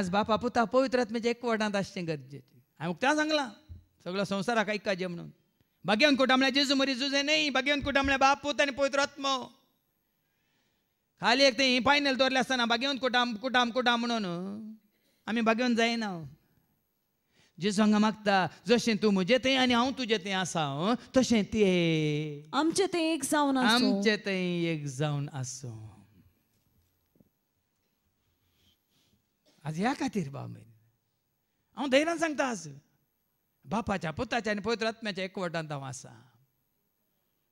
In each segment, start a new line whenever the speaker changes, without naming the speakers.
आज बाप आपुता पवित्रात म्हणजे एक वटांत आसचें गरजेचें हांवें उक्त्या सांगलां सगळो संवसाराक जे म्हणून भाग्यवंत कुटा म्हळ्यार जेजू मरी जुजे नाही भाग्यवंत कुटा म्हळ्यार बाप पूत आनी पवित्र खाली एक ते फायनल दोरले असताना भाग्यवंत कुटाम कुटाम कुटा म्हणून आम्ही भाग्यवंत जायना हो. जेजू हांगा मागता जशें तूं म्हजें थंय आनी हांव तुजें थंय आसा तशें ते हो,
आमचें थंय एक जावन आमचें
थंय एक जावन आसूं आज ह्या खातीर बामेन हांव धैर्यान सांगता आज बापाच्या पुताच्या आनी पवित्र आत्म्याच्या एकवटांत हांव आसा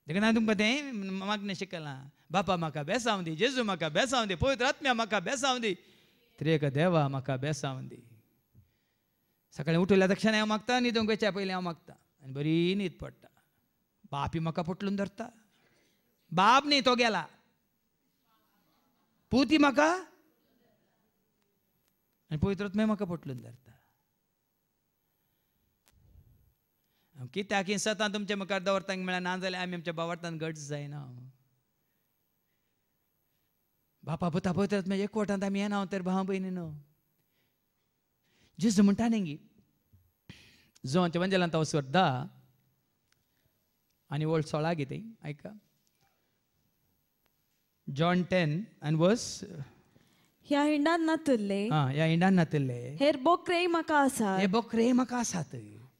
देखून हांवें तुमकां तें मागणें शिकलां बापा म्हाका बेसांव दी जेजू म्हाका बेसांव दी पवित्र आत्म्या म्हाका बेसांव दी त्रेक देवा म्हाका बेसांव दी सकाळीं उठयल्या दक्षिण हांव मागता न्हिदूंक वेच्या पयलीं हांव मागता आनी बरी न्हीद पडटा बापी म्हाका पटलून धरता बाब न्ही तो गेला पुती म्हाका आनी पवित्रात्मे म्हाका पटलून धरता हांव कित्याक ही सतां तुमच्या मुखार दवरतांक मेळ्या ना जाल्यार आमी आमच्या बावार्थान घट जायना बापा पुता एक एकवटांत आमी येना हो तर भाव भयणी न्हू जिजू म्हणटा न्ही गी आमच्या मंजलांत हांव सोदता आनी ओल्ड सोळा ते आयका जॉन टेन आनी वर्स
ह्या हिंडान नातुल्ले हा
या इंडान नातुल्ले
हेर बोकरे म्हाका असा हे बोकरे म्हाका आसात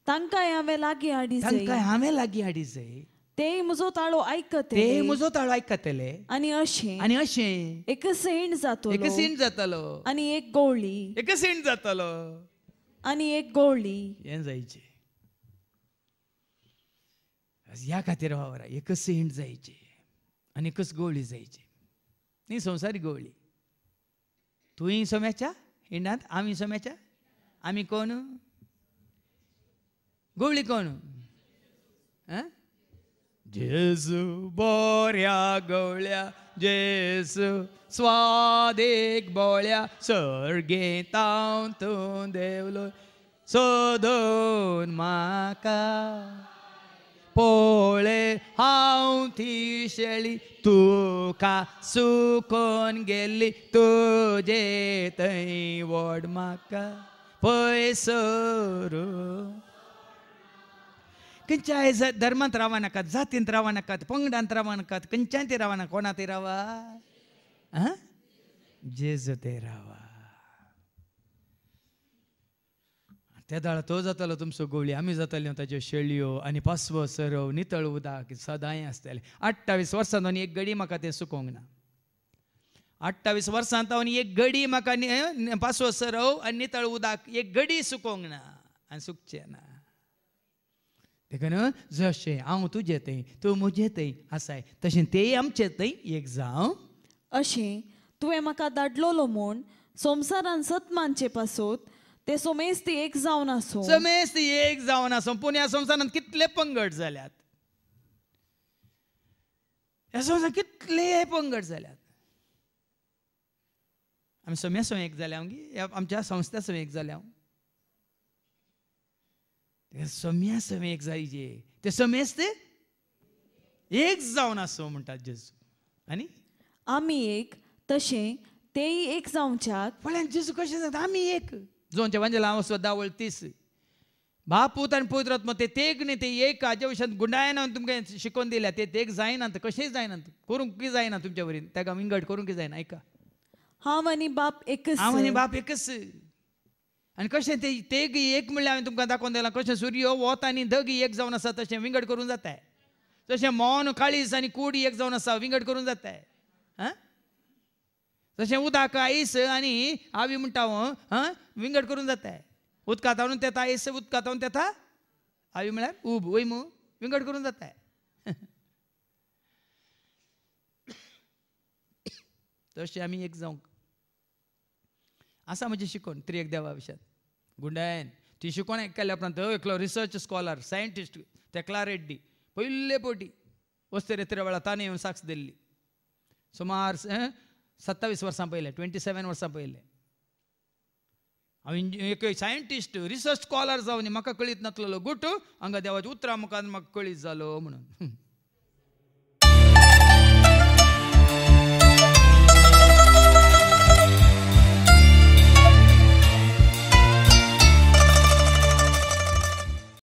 तांकां हांवें लागीं तंका तांकां हांवें लागीं हाडिसय ते मुजो ताळो ऐकत ते मुजो ताळो ऐकतले आणि असे आणि असे एक सेंड जातो एक सेंड जातालो आणि एक गोळी एक सेंड जातालो आणि एक गोळी
हें जायचे या खातीर वावरा एक सेंड जायचे आणि एकच गोळी जायची ही संवसारी गोळी तू ही सोम्याच्या हिंडात आम्ही सोम्याच्या आम्ही कोण गोवळी कोण जेसू बोऱ्या गवळ्या जेसू स्वादेक बोळ्या सर्गे ताव तूं देवलो सोदून माका पोळे हांव ती शेळी का सुकोन गेल्ली तुजे थंय वड म्हाका पय सोरू खंयच्याय धर्मांत रावा नाकात जातींत रावा नाकात पंगडांत रावा नाकात खंयच्याय ते रावा ना कोणा ते रावा जेजू ते रावा त्या दाळ तो जातालो तुमचो गोळी आम्ही जाताल्यो ताज्यो शेळयो आनी पासवो सरव नितळ उदक सदांय आसतालें अठ्ठावीस वर्सांत एक गडी म्हाका तें सुकोंक ना अठ्ठावीस वर्सांत आनी एक गडी म्हाका पासवो सरव आनी नितळ उदक एक गडी सुकोंक ना आनी सुकचें ना देखून जशें हांव तुजें थंय तूं म्हजें थंय आसाय तशें तेय आमचें थंय एक जावं
अशें तुवें म्हाका दाडलोलो म्हूण संवसारान सत मानचे पासत ते सोमेस ती एक जावन आसूं
सोमेस ती एक जावन आसूं पुणे ह्या कितले पंगड झाल्यात ह्या संवसारांत कितले पंगड झाल्यात आम्ही सोम्या सो एक झाल्या गी आमच्या संस्था सो एक जाल्या सोम्या सो एक जायचे ते सोमेस ते एक जावन आसूं म्हणटात जेजू आनी
आमी एक तसे तेही एक जाऊनच्या पण जेजू कशें आम्ही आमी एक
వద్ద వాళ్ళు वळतीस बापूत आनी पवित्र मग ते तेग न्ही ते एक आजच्या भशेन गुंडायना तुम्ही तुमकां दिल्या ते तेग जायना कशेंच जायना करूंक की जायना तुमच्या वरी ताका विंगड करूंक की जायना ऐका हांव आनी बाप एकच हांव आनी बाप एकच आणि कशें ते तेग एक म्हणल्यार हा तुमकां दाखोवन दिला कशें सूर्य वत आनी दग एक जावन आसा तशें विंगड करून जाताय तशें मोन काळीस आणि कूड एक जावन आसा विंगड करून हा तशें उदक आयस आनी आवी म्हणटा विंगड करून जाता उदकांत आणून तेता आयस उदकां तावरून तेता आवी म्हळ्यार उब वयमू विंगड करून जाता तशें आमी एक जावंक आसा म्हजी शिकवण त्रियेक देवा विशयांत गुंडायन ती शिकवण केल्या उपरांत एकलो रिसर्च स्कॉलर सायंटिस्ट तेकला रेड्डी पयले पोटी वस्तरे त्रेवळा ताणें येवन साक्ष दिली सुमार ಸತ್ತಾವೀಸ ವರ್ಷ ಸೆವೆನ್ ವರ್ಷ ಸಾಯಂಟಿಸ್ಟ್ ಮಕ್ಕ ಸ್ಕೋಲರ ಜಾ ಗುಟ್ಟು ನಾಲ್ವ ಗುಟ ಹಂಗಾ ಮಕ್ಕ ಉತ್ತರಾಖ್ಯ ಕಳೀತ